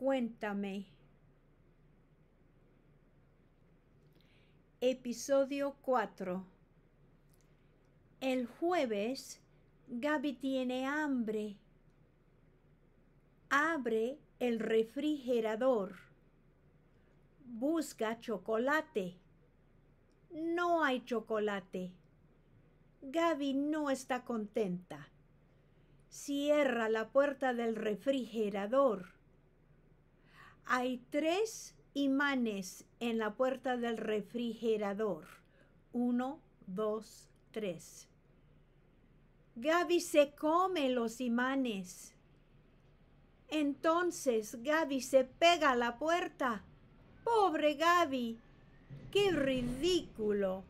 Cuéntame. Episodio 4. El jueves, Gaby tiene hambre. Abre el refrigerador. Busca chocolate. No hay chocolate. Gaby no está contenta. Cierra la puerta del refrigerador hay tres imanes en la puerta del refrigerador. Uno, dos, tres. Gaby se come los imanes. Entonces Gaby se pega a la puerta. Pobre Gaby. ¡Qué ridículo!